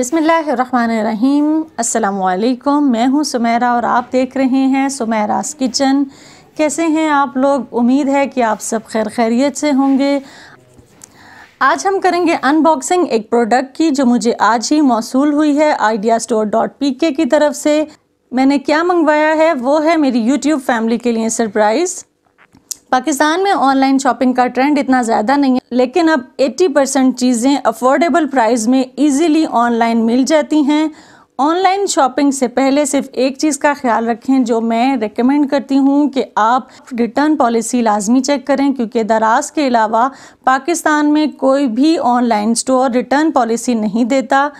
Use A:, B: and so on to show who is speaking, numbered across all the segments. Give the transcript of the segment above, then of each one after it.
A: बिसमीम् अल्लाम मैं हूँ सुमेरा और आप देख रहे हैं सुमेरास किचन कैसे हैं आप लोग उम्मीद है कि आप सब खैर खैरियत से होंगे आज हम करेंगे अनबॉक्सिंग एक प्रोडक्ट की जो मुझे आज ही मौसू हुई है आइडिया स्टोर डॉट पी के की तरफ से मैंने क्या मंगवाया है वो है मेरी यूट्यूब फैमिली के लिए सरप्राइज़ पाकिस्तान में ऑनलाइन शॉपिंग का ट्रेंड इतना ज़्यादा नहीं है लेकिन अब 80 परसेंट चीज़ें अफोर्डेबल प्राइस में इजीली ऑनलाइन मिल जाती हैं ऑनलाइन शॉपिंग से पहले सिर्फ एक चीज़ का ख्याल रखें जो मैं रिकमेंड करती हूँ कि आप रिटर्न पॉलिसी लाजमी चेक करें क्योंकि दराज के अलावा पाकिस्तान में कोई भी ऑनलाइन स्टोर रिटर्न पॉलिसी नहीं देता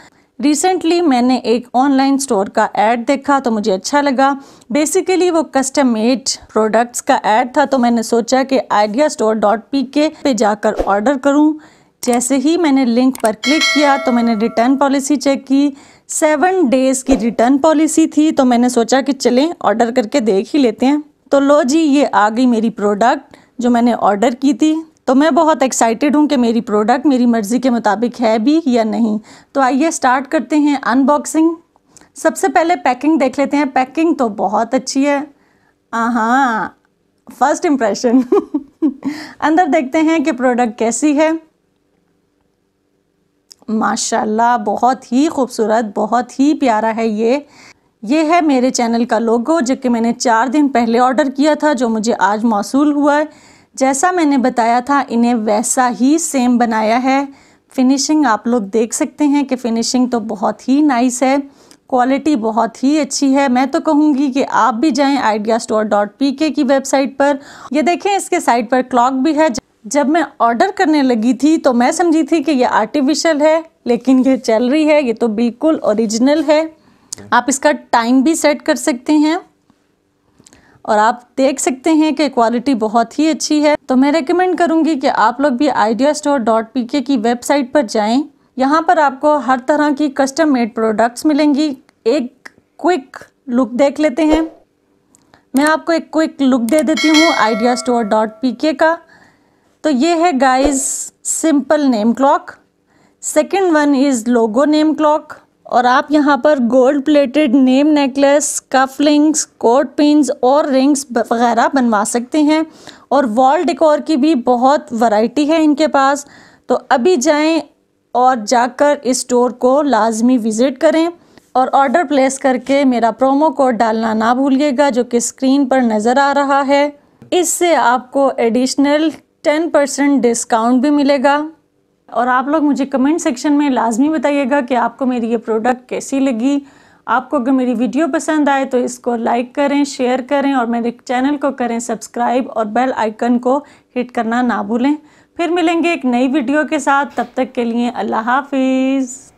A: रिसेंटली मैंने एक ऑनलाइन स्टोर का ऐड देखा तो मुझे अच्छा लगा बेसिकली वो कस्टम मेड प्रोडक्ट्स का ऐड था तो मैंने सोचा कि आइडिया स्टोर डॉट पी के पे जाकर ऑर्डर करूं जैसे ही मैंने लिंक पर क्लिक किया तो मैंने रिटर्न पॉलिसी चेक की सेवन डेज़ की रिटर्न पॉलिसी थी तो मैंने सोचा कि चलें ऑर्डर करके देख ही लेते हैं तो लो जी ये आ गई मेरी प्रोडक्ट जो मैंने ऑर्डर की थी तो मैं बहुत एक्साइटेड हूँ कि मेरी प्रोडक्ट मेरी मर्ज़ी के मुताबिक है भी या नहीं तो आइए स्टार्ट करते हैं अनबॉक्सिंग सबसे पहले पैकिंग देख लेते हैं पैकिंग तो बहुत अच्छी है हाँ फर्स्ट इम्प्रेशन अंदर देखते हैं कि प्रोडक्ट कैसी है माशाल्लाह बहुत ही खूबसूरत बहुत ही प्यारा है ये ये है मेरे चैनल का लोगो जो कि मैंने चार दिन पहले ऑर्डर किया था जो मुझे आज मौसू हुआ है जैसा मैंने बताया था इन्हें वैसा ही सेम बनाया है फिनिशिंग आप लोग देख सकते हैं कि फिनिशिंग तो बहुत ही नाइस है क्वालिटी बहुत ही अच्छी है मैं तो कहूँगी कि आप भी जाएं आइडिया स्टोर डॉट पी के की वेबसाइट पर ये देखें इसके साइट पर क्लॉक भी है जब मैं ऑर्डर करने लगी थी तो मैं समझी थी कि ये आर्टिफिशियल है लेकिन ये चल रही है ये तो बिल्कुल ओरिजिनल है आप इसका टाइम भी सेट कर सकते हैं और आप देख सकते हैं कि क्वालिटी बहुत ही अच्छी है तो मैं रिकमेंड करूँगी कि आप लोग भी आइडिया स्टोर डॉट पी के की वेबसाइट पर जाएँ यहाँ पर आपको हर तरह की कस्टम मेड प्रोडक्ट्स मिलेंगी एक क्विक लुक देख लेते हैं मैं आपको एक क्विक लुक दे देती हूँ आइडिया स्टोर डॉट पी के का तो ये है guys simple name clock second one is logo name clock और आप यहाँ पर gold plated name necklace cuff links coat pins और रिंग्स वगैरह बनवा सकते हैं और वॉल डेकोर की भी बहुत वैरायटी है इनके पास तो अभी जाएं और जाकर इस स्टोर को लाजमी विज़िट करें और ऑर्डर प्लेस करके मेरा प्रोमो कोड डालना ना भूलिएगा जो कि स्क्रीन पर नज़र आ रहा है इससे आपको एडिशनल टेन परसेंट डिस्काउंट भी मिलेगा और आप लोग मुझे कमेंट सेक्शन में लाजमी बताइएगा कि आपको मेरी ये प्रोडक्ट कैसी लगी आपको अगर मेरी वीडियो पसंद आए तो इसको लाइक करें शेयर करें और मेरे चैनल को करें सब्सक्राइब और बेल आइकन को हिट करना ना भूलें फिर मिलेंगे एक नई वीडियो के साथ तब तक के लिए अल्लाह हाफिज़